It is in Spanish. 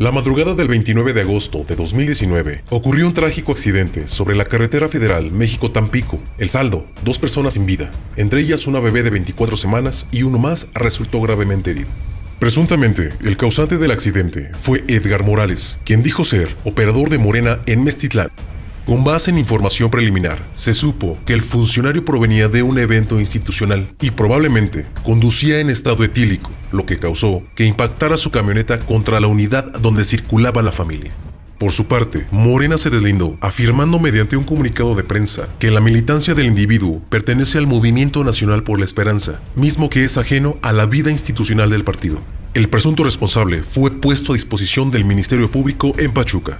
La madrugada del 29 de agosto de 2019 ocurrió un trágico accidente sobre la carretera federal México-Tampico. El saldo, dos personas sin vida, entre ellas una bebé de 24 semanas y uno más resultó gravemente herido. Presuntamente, el causante del accidente fue Edgar Morales, quien dijo ser operador de Morena en Mestitlán, con base en información preliminar, se supo que el funcionario provenía de un evento institucional y probablemente conducía en estado etílico, lo que causó que impactara su camioneta contra la unidad donde circulaba la familia. Por su parte, Morena se deslindó, afirmando mediante un comunicado de prensa que la militancia del individuo pertenece al Movimiento Nacional por la Esperanza, mismo que es ajeno a la vida institucional del partido. El presunto responsable fue puesto a disposición del Ministerio Público en Pachuca.